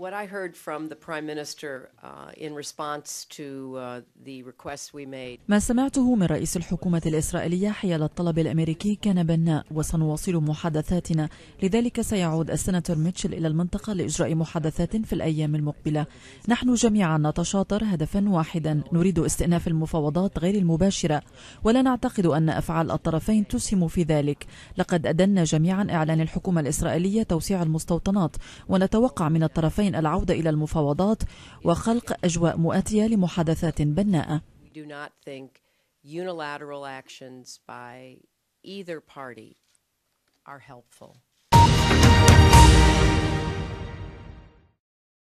What I heard from the Prime Minister uh, in response to uh, the requests we made. ما سمعته من رئيس الحكومة الإسرائيلية حيال الطلب الأمريكي كان بناء وسنواصل محادثاتنا لذلك سيعود السناتور ميتشل إلى المنطقة لإجراء محادثات في الأيام المقبلة نحن جميعا نتشاطر هدفا واحدا نريد استئناف المفاوضات غير المباشرة ولا نعتقد أن أفعال الطرفين تسهم في ذلك لقد أدنا جميعا إعلان الحكومة الإسرائيلية توسيع المستوطنات ونتوقع من الطرفين الطرفين العودة إلى المفاوضات وخلق أجواء مؤاتية لمحادثات بناءة unilateral actions by either party are helpful.